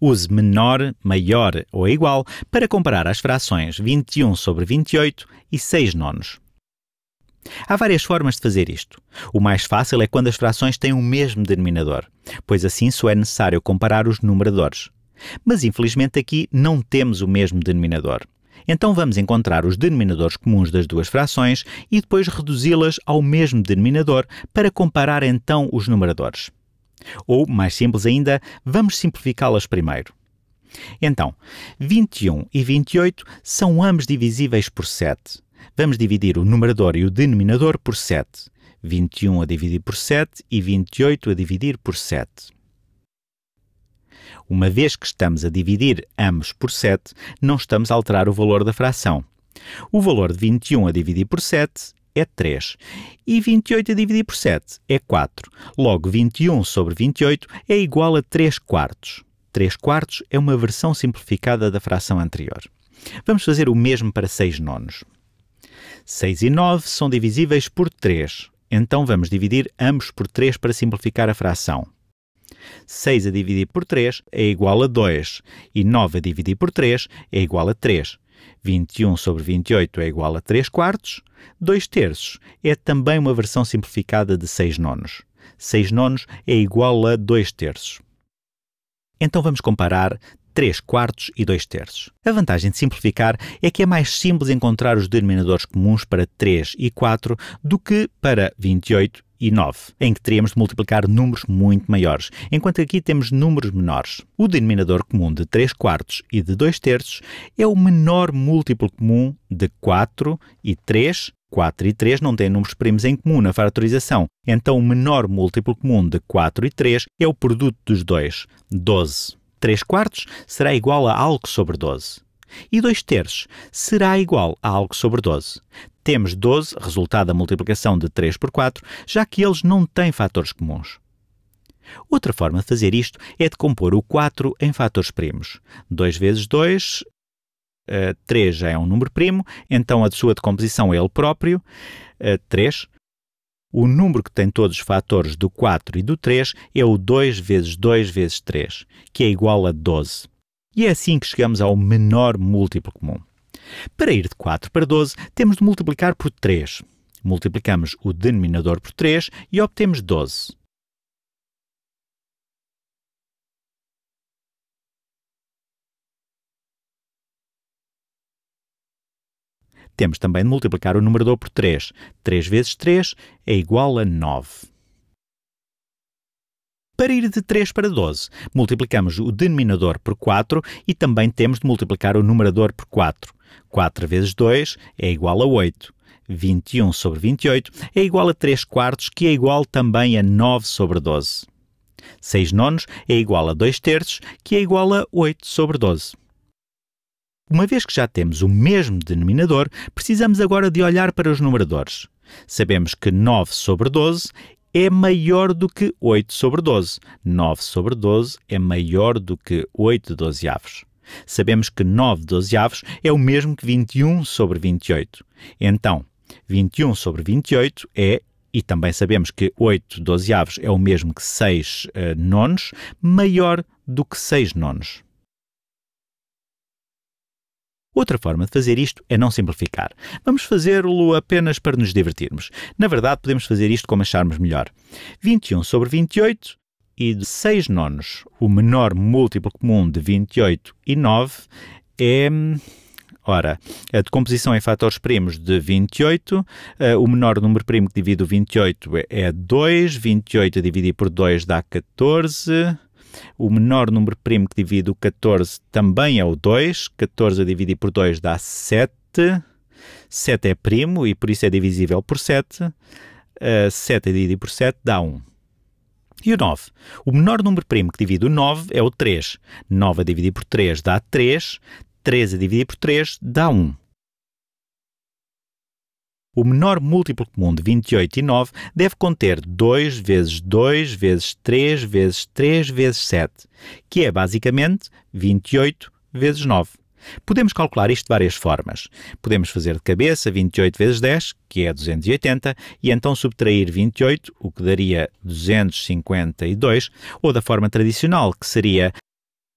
Use menor, maior ou igual para comparar as frações 21 sobre 28 e 6 nonos. Há várias formas de fazer isto. O mais fácil é quando as frações têm o mesmo denominador, pois assim só é necessário comparar os numeradores. Mas infelizmente aqui não temos o mesmo denominador. Então vamos encontrar os denominadores comuns das duas frações e depois reduzi-las ao mesmo denominador para comparar então os numeradores. Ou, mais simples ainda, vamos simplificá-las primeiro. Então, 21 e 28 são ambos divisíveis por 7. Vamos dividir o numerador e o denominador por 7. 21 a dividir por 7 e 28 a dividir por 7. Uma vez que estamos a dividir ambos por 7, não estamos a alterar o valor da fração. O valor de 21 a dividir por 7 é 3. E 28 a dividir por 7 é 4. Logo, 21 sobre 28 é igual a 3 quartos. 3 quartos é uma versão simplificada da fração anterior. Vamos fazer o mesmo para 6 nonos. 6 e 9 são divisíveis por 3. Então vamos dividir ambos por 3 para simplificar a fração. 6 a dividir por 3 é igual a 2 e 9 a dividir por 3 é igual a 3. 21 sobre 28 é igual a 3 quartos. 2 terços é também uma versão simplificada de 6 nonos. 6 nonos é igual a 2 terços. Então vamos comparar 3 quartos e 2 terços. A vantagem de simplificar é que é mais simples encontrar os denominadores comuns para 3 e 4 do que para 28 e 9, em que teríamos de multiplicar números muito maiores, enquanto aqui temos números menores. O denominador comum de 3 quartos e de 2 terços é o menor múltiplo comum de 4 e 3. 4 e 3 não têm números primos em comum na fatorização, então o menor múltiplo comum de 4 e 3 é o produto dos dois, 12. 3 quartos será igual a algo sobre 12. E 2 terços será igual a algo sobre 12. Temos 12, resultado da multiplicação de 3 por 4, já que eles não têm fatores comuns. Outra forma de fazer isto é de compor o 4 em fatores primos. 2 vezes 2, 3 eh, já é um número primo, então a sua decomposição é ele próprio, 3. Eh, o número que tem todos os fatores do 4 e do 3 é o 2 vezes 2 vezes 3, que é igual a 12. E é assim que chegamos ao menor múltiplo comum. Para ir de 4 para 12, temos de multiplicar por 3. Multiplicamos o denominador por 3 e obtemos 12. Temos também de multiplicar o numerador por 3. 3 vezes 3 é igual a 9. Para ir de 3 para 12, multiplicamos o denominador por 4 e também temos de multiplicar o numerador por 4. 4 vezes 2 é igual a 8. 21 sobre 28 é igual a 3 quartos, que é igual também a 9 sobre 12. 6 nonos é igual a 2 terços, que é igual a 8 sobre 12. Uma vez que já temos o mesmo denominador, precisamos agora de olhar para os numeradores. Sabemos que 9 sobre 12 é maior do que 8 sobre 12. 9 sobre 12 é maior do que 8 dozeavos. Sabemos que 9 dozeavos é o mesmo que 21 sobre 28. Então, 21 sobre 28 é, e também sabemos que 8 dozeavos é o mesmo que 6 uh, eh, nonos, maior do que 6 nonos. Outra forma de fazer isto é não simplificar. Vamos fazê-lo apenas para nos divertirmos. Na verdade, podemos fazer isto como acharmos melhor. 21 sobre 28 e de 6 nonos. O menor múltiplo comum de 28 e 9 é. Ora, a decomposição em fatores primos de 28, uh, eh, o menor número primo que divide o 28 é 2, 28 dividido por 2 dá 14. O menor número primo que divide o 14 também é o 2. 14 a dividir por 2 dá 7. 7 é primo e por isso é divisível por 7. Uh, 7 a dividir por 7 dá 1. E o 9? O menor número primo que divide o 9 é o 3. 9 a dividir por 3 dá 3. 3 a dividir por 3 dá 1. O menor múltiplo comum de 28 e 9 deve conter 2 vezes 2 vezes 3 vezes 3 vezes 7, que é basicamente 28 vezes 9. Podemos calcular isto de várias formas. Podemos fazer de cabeça 28 vezes 10, que é 280, e então subtrair 28, o que daria 252, ou da forma tradicional, que seria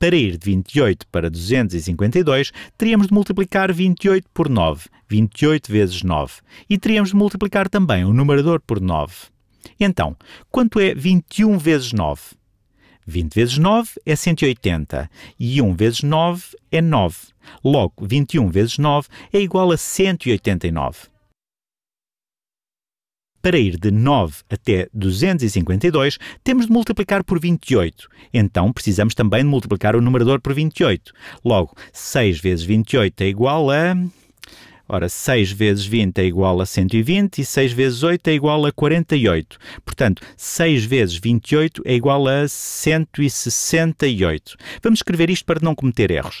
Para ir de 28 para 252, teríamos de multiplicar 28 por 9, 28 vezes 9, e teríamos de multiplicar também o numerador por 9. Então, quanto é 21 vezes 9? 20 vezes 9 é 180 e 1 vezes 9 é 9. Logo, 21 vezes 9 é igual a 189. Para ir de 9 até 252, temos de multiplicar por 28. Então, precisamos também de multiplicar o numerador por 28. Logo, 6 vezes 28 é igual a. Ora, 6 vezes 20 é igual a 120 e 6 vezes 8 é igual a 48. Portanto, 6 vezes 28 é igual a 168. Vamos escrever isto para não cometer erros.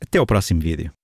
Até ao próximo vídeo.